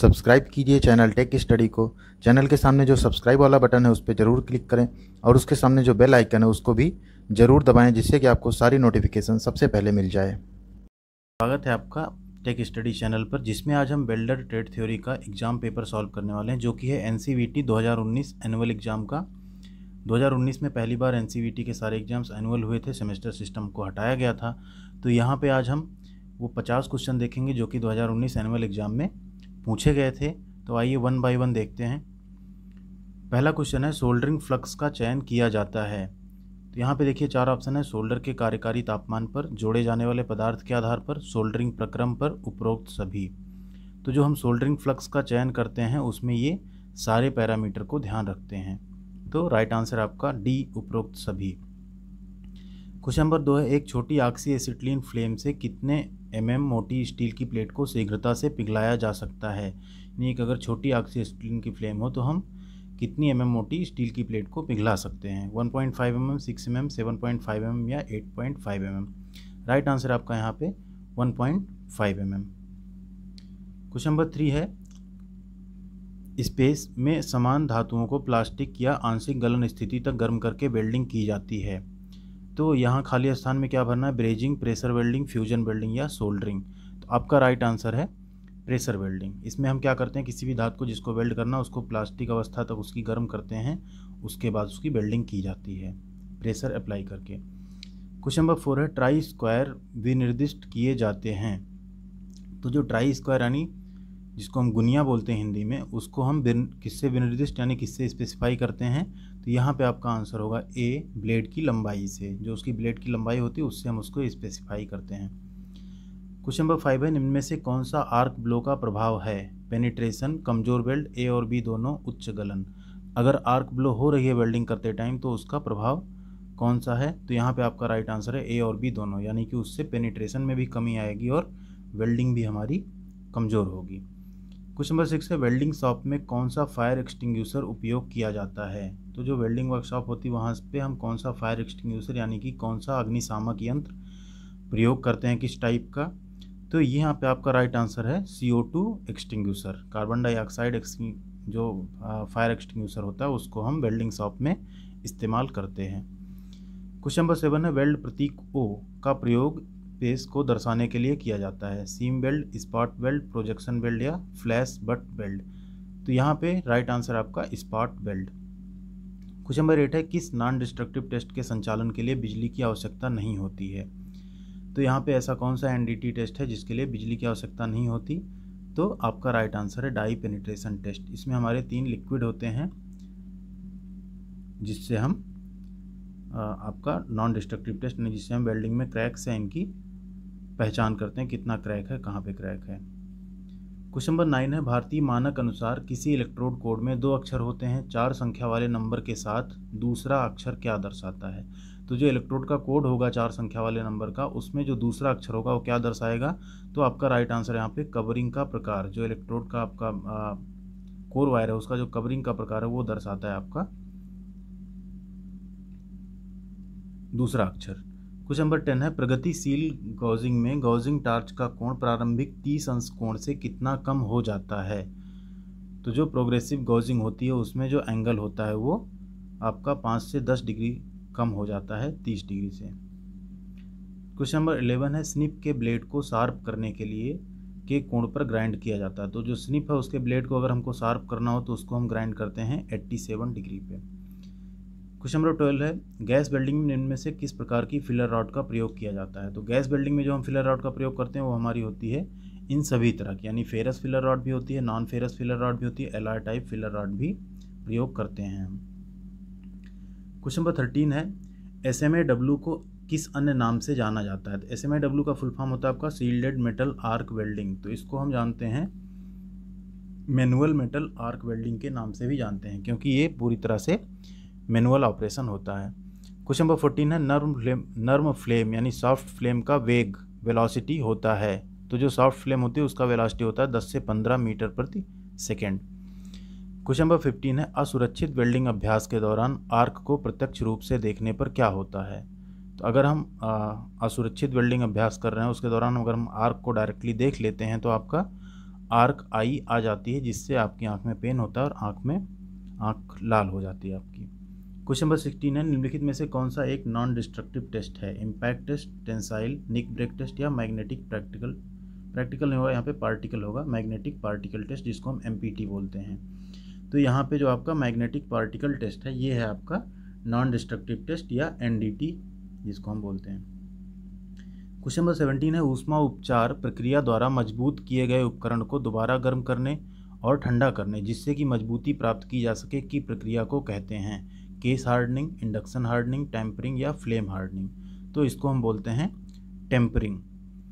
subscribe कीजिए channel tech study को channel के सामने जो सब्सक्राइब वाला बटन है उस पर ज़रूर क्लिक करें और उसके सामने जो बेल आइकन है उसको भी ज़रूर दबाएं जिससे कि आपको सारी नोटिफिकेशन सबसे पहले मिल जाए स्वागत है आपका टेक स्टडी चैनल पर जिसमें आज हम वेल्डर ट्रेड थ्योरी का एग्ज़ाम पेपर सॉल्व करने वाले हैं जो कि है एन सी वी टी दो हज़ार उन्नीस एनुअल एग्ज़ाम का 2019 में पहली बार एन के सारे एग्ज़ाम्स एनुअल हुए थे सेमेस्टर सिस्टम को हटाया गया था तो यहाँ पे आज हम वो 50 क्वेश्चन देखेंगे जो कि 2019 एनुअल एग्ज़ाम में पूछे गए थे तो आइए वन बाय वन देखते हैं पहला क्वेश्चन है सोल्डरिंग फ्लक्स का चयन किया जाता है तो यहाँ पे देखिए चार ऑप्शन है सोल्डर के कार्यकारी तापमान पर जोड़े जाने वाले पदार्थ के आधार पर सोल्डरिंग प्रक्रम पर उपरोक्त सभी तो जो हम सोल्डरिंग फ्लक्स का चयन करते हैं उसमें ये सारे पैरामीटर को ध्यान रखते हैं तो राइट आंसर आपका डी उपरोक्त सभी क्वेश्चन नंबर दो है एक छोटी आक्सी एसिटलिन फ्लेम से कितने एम mm मोटी स्टील की प्लेट को शीघ्रता से पिघलाया जा सकता है यानी कि अगर छोटी आक्सी एसिटलिन की फ्लेम हो तो हम कितनी एम mm मोटी स्टील की प्लेट को पिघला सकते हैं 1.5 point five M M six M M seven point five M M या eight point five M M right answer आपका यहाँ पे one point five M M question number three है स्पेस में समान धातुओं को प्लास्टिक या आंशिक गलन स्थिति तक गर्म करके वेल्डिंग की जाती है तो यहाँ खाली स्थान में क्या भरना है brazing pressure welding fusion welding या सोल्डरिंग तो आपका राइट आंसर है प्रेशर वेल्डिंग इसमें हम क्या करते हैं किसी भी धातु को जिसको वेल्ड करना उसको प्लास्टिक अवस्था तक उसकी गर्म करते हैं उसके बाद उसकी वेल्डिंग की जाती है प्रेशर अप्लाई करके क्वेश्चन नंबर फोर है ट्राई स्क्वायर विनिर्दिष्ट किए जाते हैं तो जो ट्राई स्क्वायर यानी जिसको हम गुनिया बोलते हैं हिंदी में उसको हम किससे विनिर्दिष्ट यानी किससे स्पेसिफाई करते हैं तो यहाँ पे आपका आंसर होगा ए ब्लेड की लंबाई से जो उसकी ब्लेड की लंबाई होती है उससे हम उसको स्पेसिफाई करते हैं क्वेश्चन नंबर फाइव है निम्न में से कौन सा आर्क ब्लो का प्रभाव है पेनिट्रेशन कमज़ोर वेल्ड ए और बी दोनों उच्च गलन अगर आर्क ब्लो हो रही है वेल्डिंग करते टाइम तो उसका प्रभाव कौन सा है तो यहाँ पे आपका राइट आंसर है ए और बी दोनों यानी कि उससे पेनिट्रेशन में भी कमी आएगी और वेल्डिंग भी हमारी कमज़ोर होगी क्वेश्चन नंबर सिक्स है वेल्डिंग शॉप में कौन सा फायर एक्सटिंग उपयोग किया जाता है तो जो वेल्डिंग वर्कशॉप होती है वहाँ पे हम कौन सा फायर एक्सटिंग यानी कि कौन सा अग्निशामक यंत्र प्रयोग करते हैं किस टाइप का तो यहाँ पे आपका राइट आंसर है सी ओ टू एक्सटिंग कार्बन डाइऑक्साइड जो फायर एक्सटिंग होता है उसको हम वेल्डिंग शॉप में इस्तेमाल करते हैं क्वेश्चन नंबर सेवन है वेल्ड प्रतीक ओ का प्रयोग स्पेस को दर्शाने के लिए किया जाता है seam weld spot weld projection weld या फ्लैश बट वेल्ड तो यहाँ पे राइट आंसर आपका spot weld question number eight है किस नॉन डिस्ट्रक्टिव टेस्ट के संचालन के लिए बिजली की आवश्यकता नहीं होती है तो यहाँ पे ऐसा कौन सा एन टेस्ट है जिसके लिए बिजली की आवश्यकता नहीं होती तो आपका राइट आंसर है डाई पेनिट्रेशन टेस्ट इसमें हमारे तीन लिक्विड होते हैं जिससे हम आपका नॉन डिस्ट्रक्टिव टेस्ट नहीं जिससे हम वेल्डिंग में क्रैक्स हैं इनकी पहचान करते हैं कितना क्रैक है कहाँ पे क्रैक है क्वेश्चन नंबर नाइन है भारतीय मानक अनुसार किसी इलेक्ट्रोड कोड में दो अक्षर होते हैं चार संख्या वाले नंबर के साथ दूसरा अक्षर क्या दर्शाता है तो जो इलेक्ट्रोड का कोड होगा चार संख्या वाले नंबर का उसमें जो दूसरा अक्षर होगा वो क्या दर्शाएगा तो आपका राइट आंसर यहाँ पे कवरिंग का प्रकार जो इलेक्ट्रोड का आपका आ, कोर वायर है उसका जो कवरिंग का प्रकार है वो दर्शाता है आपका दूसरा अक्षर क्वेश्चन नंबर टेन है प्रगतिशील गौजिंग में गौजिंग टार्च का कोण प्रारंभिक तीस अंश कोण से कितना कम हो जाता है तो जो प्रोग्रेसिव गौजिंग होती है उसमें जो एंगल होता है वो आपका पाँच से दस डिग्री कम हो जाता है तीस डिग्री से क्वेश्चन नंबर इलेवन है स्निप के ब्लेड को शार्प करने के लिए के कोण पर ग्राइंड किया जाता है तो जो स्निप है उसके ब्लेड को अगर हमको शार्प करना हो तो उसको हम ग्राइंड करते हैं एट्टी सेवन डिग्री पे क्वेश्चन नंबर ट्वेल्व है गैस वेल्डिंग में इनमें से किस प्रकार की फिलर रॉड का प्रयोग किया जाता है तो गैस वेल्डिंग में जो हम फिलर रॉड का प्रयोग करते हैं वो हमारी होती है इन सभी तरह की यानी फेरस फिलर रॉड भी होती है नॉन फेरस फिलर रॉड भी होती है एलॉय टाइप फिलर रॉड भी प्रयोग करते हैं क्वेश्चन नंबर थर्टीन है एस एम डब्ल्यू को किस अन्य नाम से जाना जाता है तो एस एम डब्ल्यू का फुल फॉर्म होता है आपका सील्डेड मेटल आर्क वेल्डिंग तो इसको हम जानते हैं मैनुअल मेटल आर्क वेल्डिंग के नाम से भी जानते हैं क्योंकि ये पूरी तरह से मैनुअल ऑपरेशन होता है क्वेश्चन नंबर फोर्टीन है नर्म फ्लेम नर्म फ्लेम यानी सॉफ्ट फ्लेम का वेग वेलोसिटी होता है तो जो सॉफ्ट फ्लेम होती है उसका वेलोसिटी होता है दस से पंद्रह मीटर प्रति सेकेंड क्वेश्चन नंबर फिफ्टीन है असुरक्षित वेल्डिंग अभ्यास के दौरान आर्क को प्रत्यक्ष रूप से देखने पर क्या होता है तो अगर हम असुरक्षित वेल्डिंग अभ्यास कर रहे हैं उसके दौरान अगर हम आर्क को डायरेक्टली देख लेते हैं तो आपका आर्क आई आ जाती है जिससे आपकी आँख में पेन होता है और आँख में आँख लाल हो जाती है आपकी क्वेश्चन नंबर सिक्सटीन है निम्नलिखित में से कौन सा एक नॉन डिस्ट्रक्टिव टेस्ट है impact test tensile nick break test या मैग्नेटिक प्रैक्टिकल प्रैक्टिकल नहीं होगा यहाँ पे पार्टिकल होगा मैग्नेटिक पार्टिकल टेस्ट जिसको हम एम बोलते हैं तो यहाँ पे जो आपका मैग्नेटिक पार्टिकल टेस्ट है ये है आपका नॉन डिस्ट्रक्टिव टेस्ट या एन जिसको हम बोलते हैं क्वेश्चन नंबर सेवनटीन है ऊष्मा उपचार प्रक्रिया द्वारा मजबूत किए गए उपकरण को दोबारा गर्म करने और ठंडा करने जिससे कि मजबूती प्राप्त की जा सके की प्रक्रिया को कहते हैं case hardening induction hardening tempering या फ्लेम हार्डनिंग तो इसको हम बोलते हैं टेम्परिंग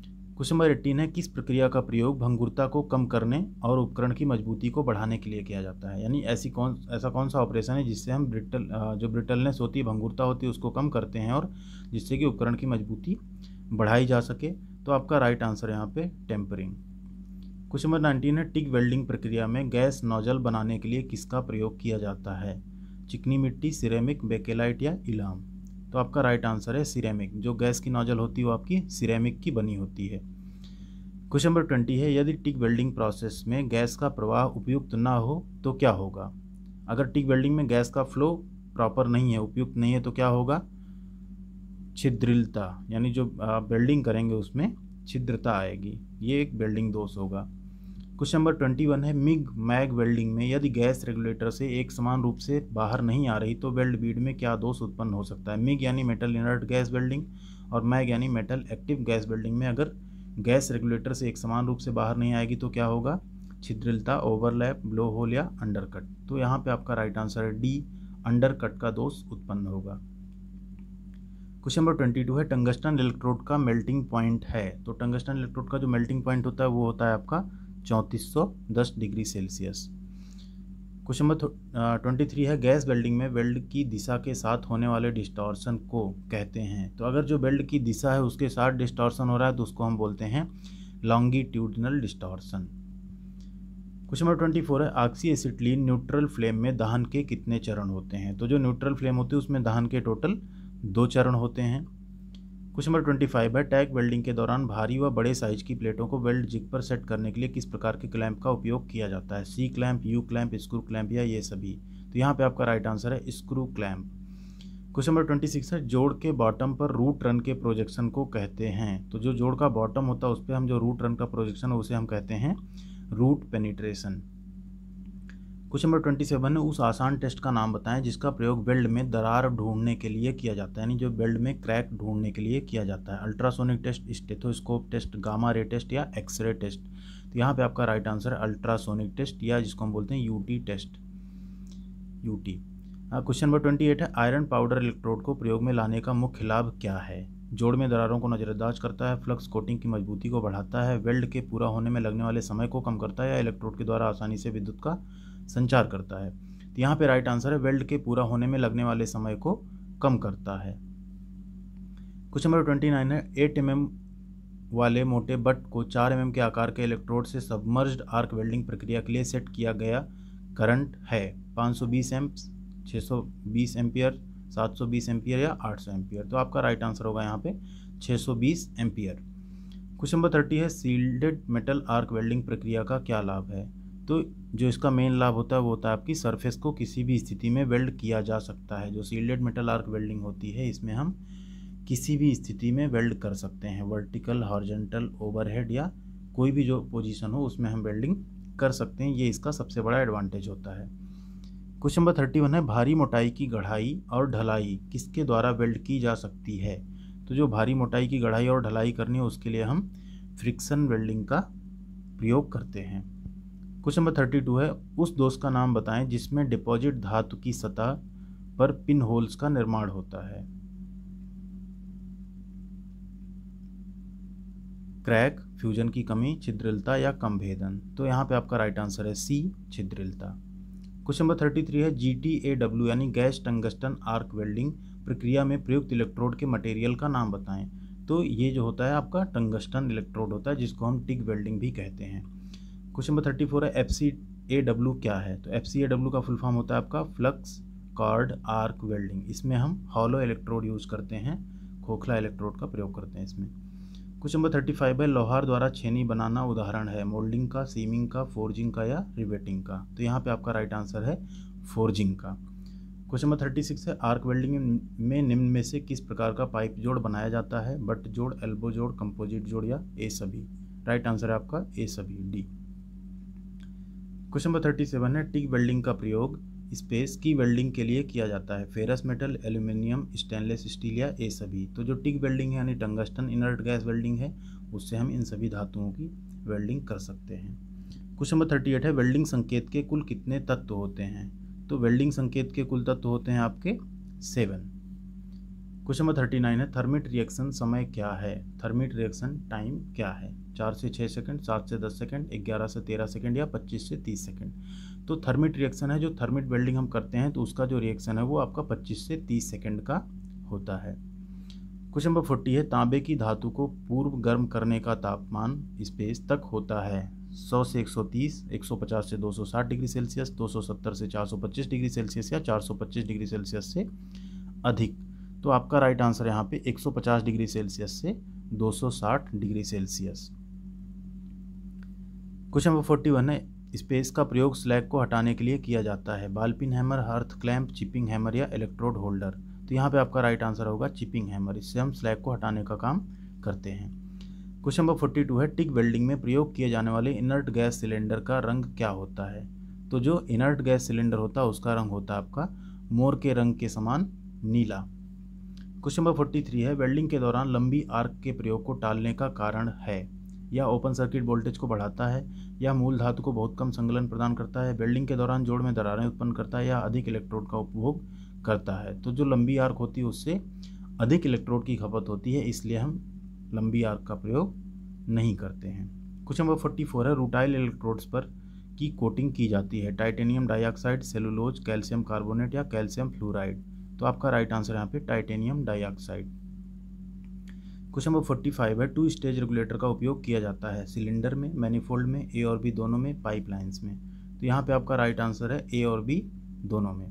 क्वेश्चन नंबर एट्टीन है किस प्रक्रिया का प्रयोग भंगुरता को कम करने और उपकरण की मजबूती को बढ़ाने के लिए किया जाता है यानी ऐसी कौन ऐसा कौन सा ऑपरेशन है जिससे हम ब्रिटल जो ब्रिटलनेस होती है भंगुरता होती है उसको कम करते हैं और जिससे कि उपकरण की मजबूती बढ़ाई जा सके तो आपका राइट आंसर यहाँ पे टेम्परिंग क्वेश्चन नंबर नाइनटीन है टिक वेल्डिंग प्रक्रिया में गैस नोजल बनाने के लिए किसका प्रयोग किया जाता है चिकनी मिट्टी सिरेमिक बेकेलाइट या इलाम तो आपका राइट आंसर है सिरेमिक जो गैस की नोजल होती है वो आपकी सिरेमिक की बनी होती है क्वेश्चन नंबर ट्वेंटी है यदि टिक वेल्डिंग प्रोसेस में गैस का प्रवाह उपयुक्त ना हो तो क्या होगा अगर टिक वेल्डिंग में गैस का फ्लो प्रॉपर नहीं है उपयुक्त नहीं है तो क्या होगा छिद्रिलता यानी जो आप वेल्डिंग करेंगे उसमें छिद्रता आएगी ये एक वेल्डिंग दोष होगा क्वेश्चन नंबर ट्वेंटी वन है मिग मैग वेल्डिंग में यदि गैस रेगुलेटर से एक समान रूप से बाहर नहीं आ रही तो वेल्ड बीड में क्या दोष उत्पन्न हो सकता है मिग यानी मेटल इनर्ट गैस वेल्डिंग और मैग यानी मेटल एक्टिव गैस वेल्डिंग में अगर गैस रेगुलेटर से एक समान रूप से बाहर नहीं आएगी तो क्या होगा छिद्रिलता ओवरलैप ब्लो होल या अंडरकट तो यहाँ पे आपका राइट आंसर है डी अंडरकट का दोष उत्पन्न होगा क्वेश्चन नंबर ट्वेंटी टू है टंगस्टन इलेक्ट्रोड का मेल्टिंग पॉइंट है तो टंगस्टन इलेक्ट्रोड का जो मेल्टिंग पॉइंट होता है वो होता है आपका चौंतीस सौ दस degree Celsius question number twenty three है गैस वेल्डिंग में वेल्ड की दिशा के साथ होने वाले डिस्टॉर्सन को कहते हैं तो अगर जो वेल्ड की दिशा है उसके साथ डिस्टॉर्सन हो रहा है तो उसको हम बोलते हैं longitudinal distortion question number twenty four है आक्सी एसिटलीन न्यूट्रल फ्लेम में दहन के कितने चरण होते हैं तो जो न्यूट्रल फ्लेम होती है उसमें दहन के टोटल दो चरण होते हैं क्वेश्चन नंबर ट्वेंटी फाइव है टैग वेल्डिंग के दौरान भारी व बड़े साइज की प्लेटों को वेल्ड जिग पर सेट करने के लिए किस प्रकार के क्लैंप का उपयोग किया जाता है C clamp U clamp screw clamp या ये सभी तो यहाँ पे आपका राइट आंसर है screw clamp question number twenty six है जोड़ के बॉटम पर रूट रन के प्रोजेक्शन को कहते हैं तो जो जोड़ का बॉटम होता है उस पर हम जो रूट रन का प्रोजेक्शन उसे हम कहते हैं root penetration question number twenty seven है उस आसान टेस्ट का नाम बताएं जिसका प्रयोग वेल्ड में दरार ढूंढने के लिए किया जाता है यानी जो वेल्ड में क्रैक ढूंढने के लिए किया जाता है ultrasonic test stethoscope test gamma ray test या एक्सरे टेस्ट तो यहाँ पे आपका राइट आंसर अल्ट्रासोनिक टेस्ट या जिसको हम बोलते हैं यू टेस्ट यूटी हाँ, क्वेश्चन नंबर ट्वेंटी एट है आयरन पाउडर इलेक्ट्रोड को प्रयोग में लाने का मुख्य लाभ क्या है जोड़ में दरारों को नज़रअंदाज करता है फ्लक्स कोटिंग की मजबूती को बढ़ाता है वेल्ड के पूरा होने में लगने वाले समय को कम करता है या इलेक्ट्रोड के द्वारा आसानी से विद्युत का संचार करता है तो यहाँ पे राइट आंसर है वेल्ड के पूरा होने में लगने वाले समय को कम करता है क्वेश्चन नंबर ट्वेंटी नाइन है एट एम एम वाले मोटे बट को चार एम के आकार के इलेक्ट्रोड से सबमर्ज आर्क वेल्डिंग प्रक्रिया के लिए सेट किया गया करंट है पाँच सौ बीस एम्प छः सौ बीस एम्पियर सात सौ बीस एम्पियर या आठ सौ एम्पियर तो आपका राइट आंसर होगा यहाँ पे छः सौ बीस एम्पियर क्वेश्चन नंबर थर्टी है सील्डेड मेटल आर्क वेल्डिंग प्रक्रिया का क्या लाभ है तो जो इसका मेन लाभ होता है वो होता है आपकी सरफेस को किसी भी स्थिति में वेल्ड किया जा सकता है जो सील्डेड मेटल आर्क वेल्डिंग होती है इसमें हम किसी भी स्थिति में वेल्ड कर सकते हैं वर्टिकल हॉर्जेंटल ओवरहेड या कोई भी जो पोजीशन हो उसमें हम वेल्डिंग कर सकते हैं ये इसका सबसे बड़ा एडवांटेज होता है क्वेश्चन नंबर थर्टी वन है भारी मोटाई की गढ़ाई और ढलाई किसके द्वारा वेल्ड की जा सकती है तो जो भारी मोटाई की गढ़ाई और ढलाई करनी हो उसके लिए हम फ्रिक्शन वेल्डिंग का प्रयोग करते हैं क्वेश्चन नंबर थर्टी टू है उस दोष का नाम बताएं जिसमें डिपॉजिट धातु की सतह पर पिन होल्स का निर्माण होता है क्रैक फ्यूजन की कमी छिद्रिलता या कम भेदन तो यहाँ पे आपका राइट आंसर है सी छिद्रिलता क्वेश्चन नंबर थर्टी थ्री है जी टी ए डब्ल्यू यानी गैस टंगस्टन आर्क वेल्डिंग प्रक्रिया में प्रयुक्त इलेक्ट्रोड के मटेरियल का नाम बताएं तो ये जो होता है आपका टंगस्टन इलेक्ट्रोड होता है जिसको हम टिग वेल्डिंग भी कहते हैं क्वेश्चन नंबर थर्टी फोर है एफ सी ए डब्ल्यू क्या है तो एफ सी ए डब्ल्यू का फुल फॉर्म होता है आपका फ्लक्स कार्ड आर्क वेल्डिंग इसमें हम हॉलो इलेक्ट्रोड यूज़ करते हैं खोखला इलेक्ट्रोड का प्रयोग करते हैं इसमें क्वेश्चन नंबर थर्टी फाइव है लोहार द्वारा छेनी बनाना उदाहरण है मोल्डिंग का सीमिंग का फोर्जिंग का या रिवेटिंग का तो यहाँ पे आपका राइट आंसर है फोर्जिंग का क्वेश्चन नंबर थर्टी सिक्स है आर्क वेल्डिंग में निम्न में से किस प्रकार का पाइप जोड़ बनाया जाता है बट जोड़ एल्बो जोड़ कंपोजिट जोड़ या ए सभी राइट आंसर है आपका ए सभी D question number thirty seven है टिक वेल्डिंग का प्रयोग स्पेस की वेल्डिंग के लिए किया जाता है ferrous metal aluminium stainless steel या ये सभी तो जो टिक वेल्डिंग है यानी टंगस्टन इनर्ट गैस वेल्डिंग है उससे हम इन सभी धातुओं की वेल्डिंग कर सकते हैं क्वेश्चन नंबर थर्टी एट है वेल्डिंग संकेत के कुल कितने तत्व होते हैं तो वेल्डिंग संकेत के कुल तत्व होते हैं आपके seven question number thirty nine है थर्मिट रिएक्शन समय क्या है थर्मिट रिएक्शन टाइम क्या है चार से छः सेकंड सात से दस सेकंड ग्यारह से तेरह सेकंड या पच्चीस से तीस सेकंड तो थर्मिट रिएक्शन है जो थर्मिट वेल्डिंग हम करते हैं तो उसका जो रिएक्शन है वो आपका पच्चीस से तीस सेकेंड का होता है क्वेश्चन नंबर फोर्टी है तांबे की धातु को पूर्व गर्म करने का तापमान स्पेस तक होता है 100 से 130, 150 से 260 डिग्री सेल्सियस 270 से 425 डिग्री सेल्सियस या 425 डिग्री सेल्सियस से अधिक तो आपका राइट आंसर यहाँ पे 150 डिग्री सेल्सियस से 260 degree Celsius question number forty one है स्पेस का प्रयोग स्लैग को हटाने के लिए किया जाता है ball peen hammer hearth clamp chipping hammer या इलेक्ट्रोड होल्डर तो यहाँ पे आपका राइट आंसर होगा चिपिंग हैमर इससे हम स्लैग को हटाने का काम करते हैं क्वेश्चन नंबर फोर्टी टू है टिक वेल्डिंग में प्रयोग किए जाने वाले इनर्ट गैस सिलेंडर का रंग क्या होता है तो जो इनर्ट गैस सिलेंडर होता है उसका रंग होता है आपका मोर के रंग के समान नीला क्वेश्चन नंबर फोर्टी थ्री है वेल्डिंग के दौरान लंबी आर्क के प्रयोग को टालने का कारण है या ओपन सर्किट वोल्टेज को बढ़ाता है या मूल धातु को बहुत कम संगलन प्रदान करता है वेल्डिंग के दौरान जोड़ में दरारें उत्पन्न करता है या अधिक इलेक्ट्रोड का उपभोग करता है तो जो लंबी आर्क होती है उससे अधिक इलेक्ट्रोड की खपत होती है इसलिए हम लंबी आर्क का प्रयोग नहीं करते हैं क्वेश्चन नंबर फोर्टी फोर है रूटाइल इलेक्ट्रोड्स पर की कोटिंग की जाती है titanium dioxide cellulose calcium carbonate या कैल्शियम फ्लोराइड तो आपका राइट आंसर यहाँ पे titanium dioxide question number forty five है टू स्टेज रेगुलेटर का उपयोग किया जाता है सिलेंडर में मैनीफोल्ड में ए और बी दोनों में पाइपलाइंस में तो यहाँ पे आपका राइट आंसर है ए और बी दोनों में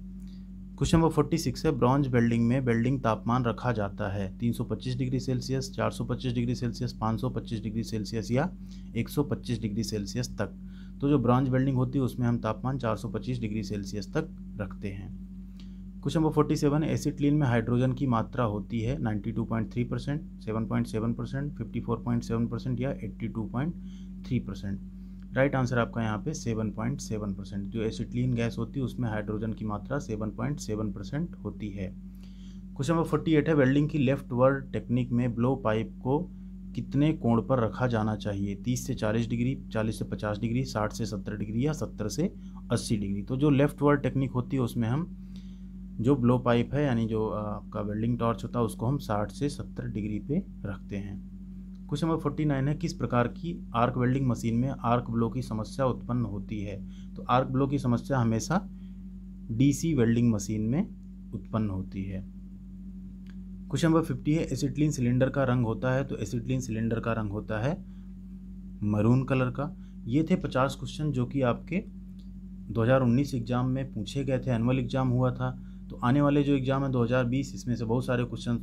क्वेश्चन नंबर फोर्टी सिक्स है ब्रॉन्ज वेल्डिंग में वेल्डिंग तापमान रखा जाता है तीन सौ पच्चीस डिग्री सेल्सियस चार सौ पच्चीस डिग्री सेल्सियस पाँच सौ पच्चीस डिग्री सेल्सियस या एक सौ पच्चीस डिग्री सेल्सियस तक तो जो ब्रॉन्ज वेल्डिंग होती है उसमें हम तापमान चार सौ पच्चीस डिग्री सेल्सियस तक रखते हैं question number forty seven acetylene में हाइड्रोजन की मात्रा होती है ninety two point three percent seven point seven percent fifty four point seven percent या eighty two point three percent right answer आपका यहाँ पे सेवन पॉइंट सेवन परसेंट जो एसिटलिन गैस होती है उसमें हाइड्रोजन की मात्रा सेवन पॉइंट सेवन परसेंट होती है क्वेश्चन नंबर फोर्टी एट है वेल्डिंग की लेफ्ट वर्ड टेक्निक में ब्लो पाइप को कितने कोण पर रखा जाना चाहिए तीस से चालीस डिग्री चालीस से पचास डिग्री साठ से सत्तर डिग्री या सत्तर से अस्सी डिग्री तो जो लेफ्ट वर्ड टेक्निक होती है उसमें हम जो ब्लो पाइप है यानी जो आपका वेल्डिंग टॉर्च होता है उसको हम 60 से 70 डिग्री पे रखते हैं क्वेश्चन नंबर 49 है किस प्रकार की आर्क वेल्डिंग मशीन में आर्क ब्लो की समस्या उत्पन्न होती है तो आर्क ब्लो की समस्या हमेशा डीसी वेल्डिंग मशीन में उत्पन्न होती है क्वेश्चन नंबर 50 है एसिडलिन सिलेंडर का रंग होता है तो एसिडलिन सिलेंडर का रंग होता है मरून कलर का ये थे पचास क्वेश्चन जो कि आपके 2019 एग्ज़ाम में पूछे गए थे एनुअल एग्ज़ाम हुआ था आने वाले जो एग्ज़ाम है 2020 इसमें से बहुत सारे क्वेश्चन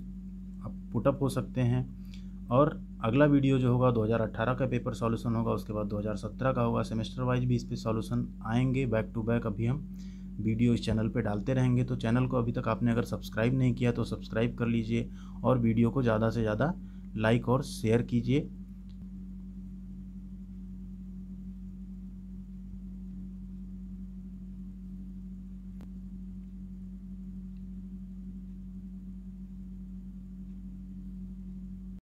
आप पुटअप हो सकते हैं और अगला वीडियो जो होगा 2018 का पेपर सॉल्यूशन होगा उसके बाद 2017 का होगा सेमेस्टर वाइज भी इस पर सॉल्यूशन आएंगे बैक टू बैक अभी हम वीडियो इस चैनल पर डालते रहेंगे तो चैनल को अभी तक आपने अगर सब्सक्राइब नहीं किया तो सब्सक्राइब कर लीजिए और वीडियो को ज़्यादा से ज़्यादा लाइक और शेयर कीजिए